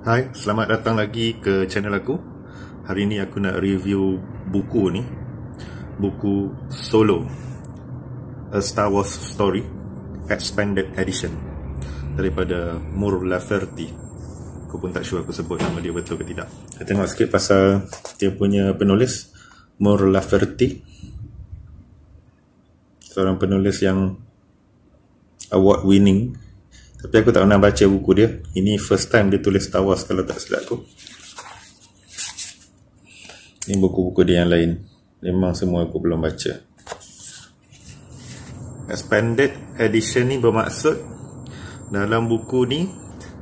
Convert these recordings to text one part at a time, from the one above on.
Hai, selamat datang lagi ke channel aku. Hari ni aku nak review buku ni. Buku Solo A Star Wars Story Expanded Edition daripada Mur Laferty. Aku pun tak sure aku sebut nama dia betul ke tidak. Kita tengok sikit pasal dia punya penulis Mur Laferty. Seorang penulis yang award winning tapi aku tak pernah baca buku dia Ini first time dia tulis Star Wars kalau tak silap aku Ini buku-buku dia yang lain Memang semua aku belum baca Expanded edition ni bermaksud Dalam buku ni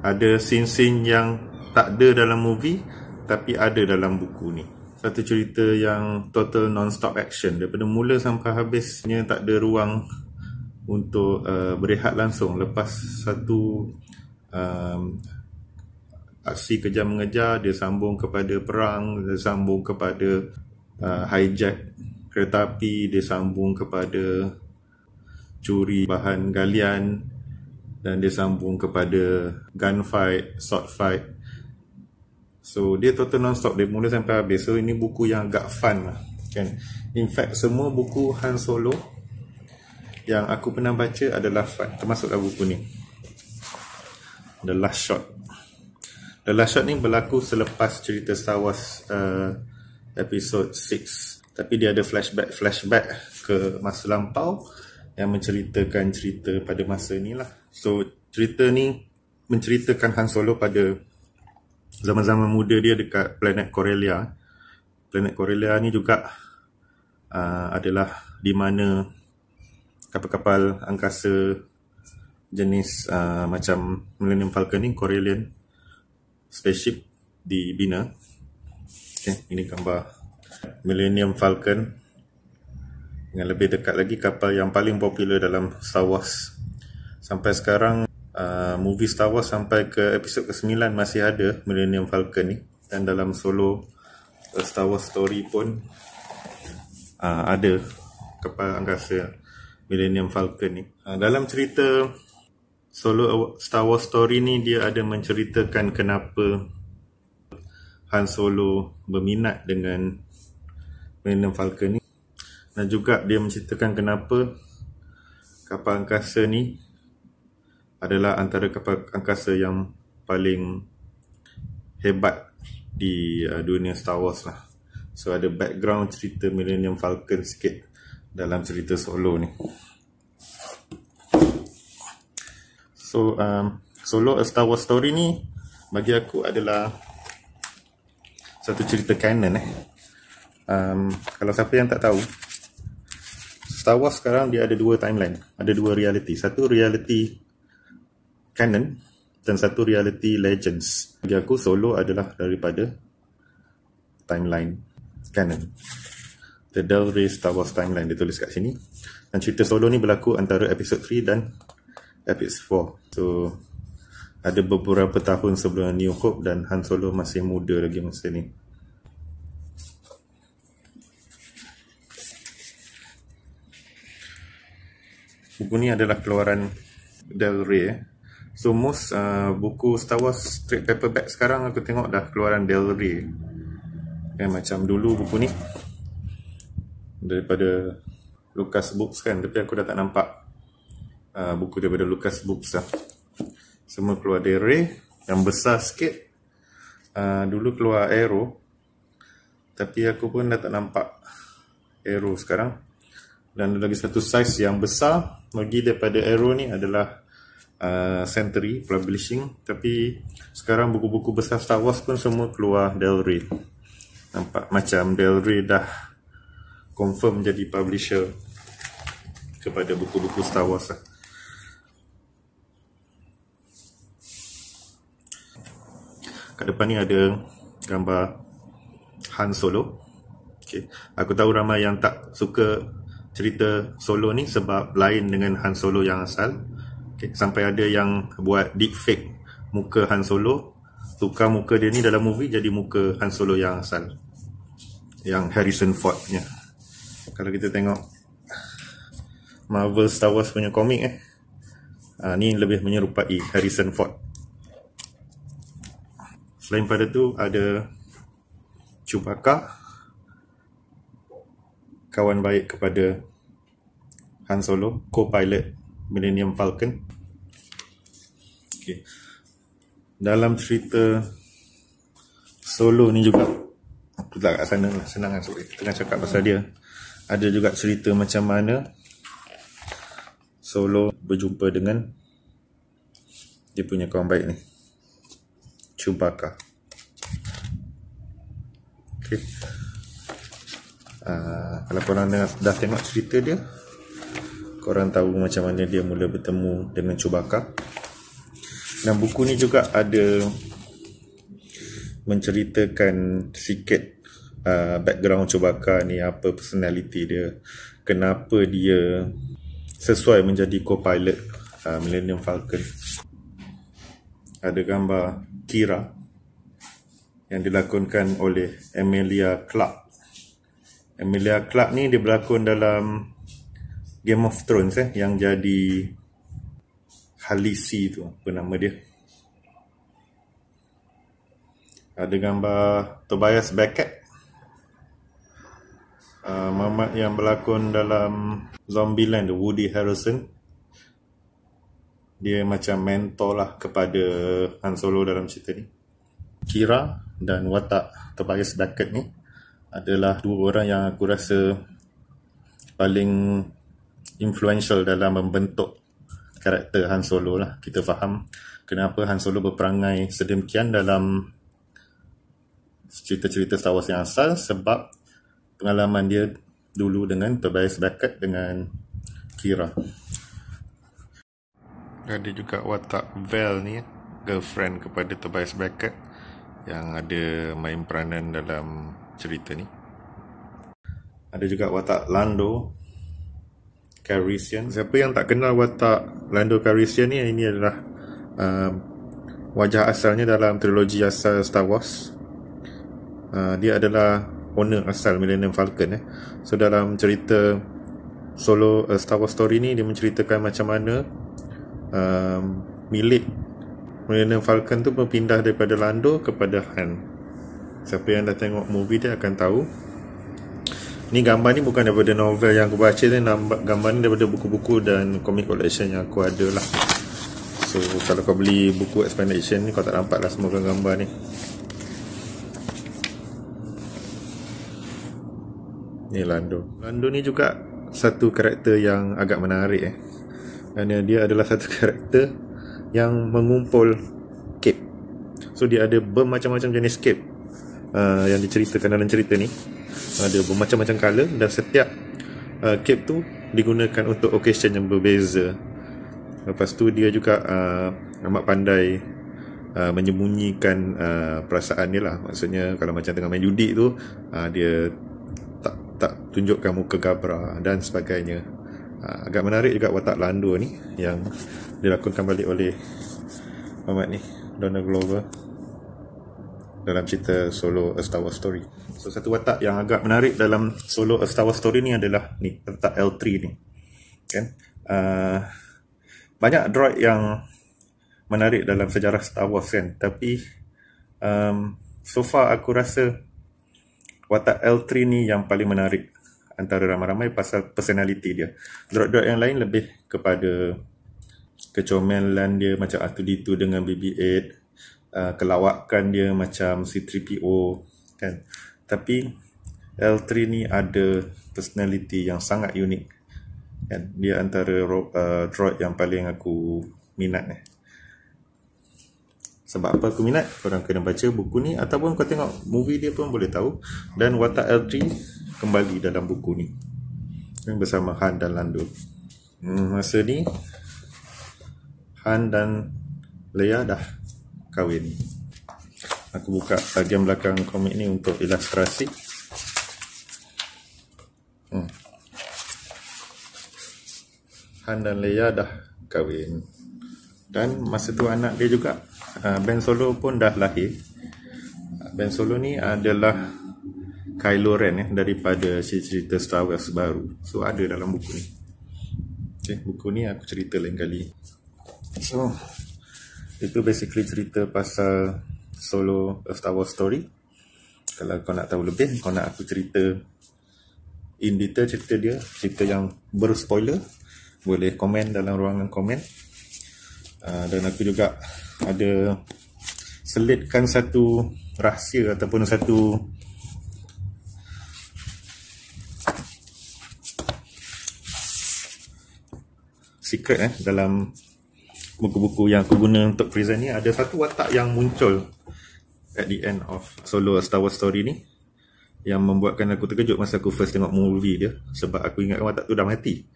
Ada scene-scene yang Tak ada dalam movie Tapi ada dalam buku ni Satu cerita yang total non-stop action Daripada mula sampai habisnya Tak ada ruang untuk uh, berehat langsung lepas satu um, aksi kejar mengejar dia sambung kepada perang dia sambung kepada uh, hijack kereta api dia sambung kepada curi bahan galian dan dia sambung kepada gunfight, sword so dia total non-stop dari mula sampai habis so ini buku yang agak fun lah kan in fact semua buku Han Solo yang aku pernah baca adalah termasuk dalam buku ni The Last Shot The Last Shot ni berlaku selepas cerita Star Wars uh, episode 6 tapi dia ada flashback flashback ke masa lampau yang menceritakan cerita pada masa ni lah so cerita ni menceritakan Han Solo pada zaman-zaman muda dia dekat planet Corellia planet Corellia ni juga uh, adalah di mana kapal-kapal angkasa jenis uh, macam Millennium Falcon ni, Corellian spaceship dibina. Okay, ini gambar Millennium Falcon dengan lebih dekat lagi kapal yang paling popular dalam Star Wars. Sampai sekarang uh, movie Star Wars sampai ke episod ke-9 masih ada Millennium Falcon ni dan dalam solo uh, Star Wars story pun uh, ada kapal angkasa Millennium Falcon ni. Ha, dalam cerita solo Star Wars story ni dia ada menceritakan kenapa Han Solo berminat dengan Millennium Falcon ni dan juga dia menceritakan kenapa kapal angkasa ni adalah antara kapal angkasa yang paling hebat di uh, dunia Star Wars lah. So ada background cerita Millennium Falcon sikit dalam cerita solo ni. So um, solo A Star Wars Story ni bagi aku adalah satu cerita canon eh. Um, kalau siapa yang tak tahu Star Wars sekarang dia ada dua timeline Ada dua reality Satu reality canon Dan satu reality legends Bagi aku Solo adalah daripada Timeline canon The Del Rey Star Wars Timeline ditulis kat sini dan cerita solo ni berlaku antara episod 3 dan episod 4 so ada beberapa tahun sebelum New Hope dan Han Solo masih muda lagi masa ni buku ni adalah keluaran Del Rey eh. so most uh, buku Star Wars trade paperback sekarang aku tengok dah keluaran Del Rey eh, macam dulu buku ni daripada Lucas Books kan tapi aku dah tak nampak uh, buku daripada Lucas Books lah semua keluar dari Ray yang besar sikit uh, dulu keluar Aero tapi aku pun dah tak nampak Aero sekarang dan lagi satu saiz yang besar lagi daripada Aero ni adalah uh, Century Publishing tapi sekarang buku-buku besar Star Wars pun semua keluar Del Rey nampak macam Del Rey dah confirm jadi publisher kepada buku-buku Star Wars lah. Kat depan ni ada gambar Han Solo. Okay. Aku tahu ramai yang tak suka cerita Solo ni sebab lain dengan Han Solo yang asal. Okay. Sampai ada yang buat deep fake muka Han Solo. Tukar muka dia ni dalam movie jadi muka Han Solo yang asal. Yang Harrison Ford ni. Yeah kalau kita tengok Marvel Star Wars punya komik eh uh, ni lebih menyerupai Harrison Ford selain pada tu ada Chewbacca kawan baik kepada Han Solo, co-pilot Millennium Falcon okay. dalam cerita Solo ni juga aku tak kat sana lah, senang kan lah, sebab tengah cakap pasal dia ada juga cerita macam mana Solo berjumpa dengan dia punya kawan baik ni Chewbacca Okay, uh, kalau korang dah, dah tengok cerita dia korang tahu macam mana dia mula bertemu dengan Chewbacca dan buku ni juga ada menceritakan sikit Uh, background Chewbacca ni apa personality dia kenapa dia sesuai menjadi co-pilot uh, Millennium Falcon ada gambar Kira yang dilakonkan oleh Emilia Clark Emilia Clark ni dia berlakon dalam Game of Thrones eh yang jadi Halisi tu apa nama dia ada gambar Tobias Beckett Ah, mamat yang berlakon dalam Zombieland Woody Harrelson dia macam mentor lah kepada Han Solo dalam cerita ni Kira dan Watak terpaksa sedekat ni adalah dua orang yang aku rasa paling influential dalam membentuk karakter Han Solo lah kita faham kenapa Han Solo berperangai sedemikian dalam cerita-cerita Star Wars yang asal sebab pengalaman dia dulu dengan Tobias Beckett dengan Kira. Ada juga watak Val ni, girlfriend kepada Tobias Beckett yang ada main peranan dalam cerita ni. Ada juga watak Lando Carisian. Siapa yang tak kenal watak Lando Carisian ni, ini adalah um, wajah asalnya dalam trilogi asal Star Wars. Uh, dia adalah owner asal Millennium Falcon eh. So dalam cerita solo uh, Star Wars story ni dia menceritakan macam mana um, milik Millennium Falcon tu berpindah daripada Lando kepada Han. Siapa yang dah tengok movie dia akan tahu. Ni gambar ni bukan daripada novel yang aku baca ni gambar ni daripada buku-buku dan komik collection yang aku ada lah. So kalau kau beli buku expansion ni kau tak nampak lah semua gambar ni. ni Lando. Lando ni juga satu karakter yang agak menarik eh. Kerana dia adalah satu karakter yang mengumpul cape. So dia ada bermacam-macam jenis cape uh, yang diceritakan dalam cerita ni. Ada bermacam-macam color dan setiap uh, cape tu digunakan untuk occasion yang berbeza. Lepas tu dia juga uh, amat pandai Uh, menyembunyikan uh, perasaan dia lah maksudnya kalau macam tengah main judi tu uh, dia tak tunjukkan muka gabra dan sebagainya ha, agak menarik juga watak landua ni yang dilakonkan balik oleh Muhammad ni Donald Glover dalam cerita solo A Star Wars Story so satu watak yang agak menarik dalam solo A Star Wars Story ni adalah ni watak L3 ni kan uh, banyak droid yang menarik dalam sejarah Star Wars kan tapi um, so far aku rasa watak L3 ni yang paling menarik antara ramai-ramai pasal personality dia. Drop-drop yang lain lebih kepada kecomelan dia macam R2-D2 dengan BB-8, uh, kelawakan dia macam C-3PO kan. Tapi L3 ni ada personality yang sangat unik. Kan? Dia antara ro- uh, droid yang paling aku minat Eh sebab apa aku minat korang kena baca buku ni ataupun kau tengok movie dia pun boleh tahu dan watak L3 kembali dalam buku ni bersama Han dan Lando hmm, masa ni Han dan Leia dah kahwin aku buka bagian belakang komik ni untuk ilustrasi hmm. Han dan Leia dah kahwin dan masa tu anak dia juga ah, Ben Solo pun dah lahir Ben Solo ni adalah Kylo Ren eh, daripada cerita Star Wars baru so ada dalam buku ni okay, buku ni aku cerita lain kali so itu basically cerita pasal Solo A Star Wars Story kalau kau nak tahu lebih kau nak aku cerita in detail cerita dia cerita yang berspoiler boleh komen dalam ruangan komen Ah, dan aku juga ada selitkan satu rahsia ataupun satu secret eh dalam buku-buku yang aku guna untuk present ni ada satu watak yang muncul at the end of solo Star Wars story ni yang membuatkan aku terkejut masa aku first tengok movie dia sebab aku ingatkan watak tu dah mati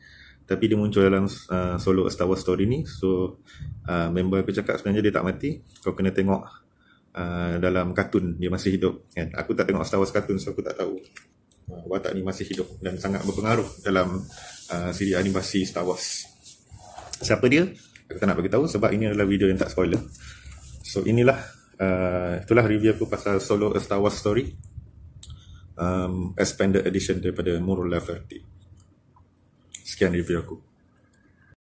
tapi dia muncul dalam uh, solo Star Wars story ni so uh, member aku cakap sebenarnya dia tak mati kau kena tengok uh, dalam kartun dia masih hidup kan aku tak tengok Star Wars kartun so aku tak tahu uh, watak ni masih hidup dan sangat berpengaruh dalam uh, siri animasi Star Wars siapa dia aku tak nak bagi tahu sebab ini adalah video yang tak spoiler so inilah uh, itulah review aku pasal solo Star Wars story um, expanded edition daripada Murula Verdi scanner vehicle.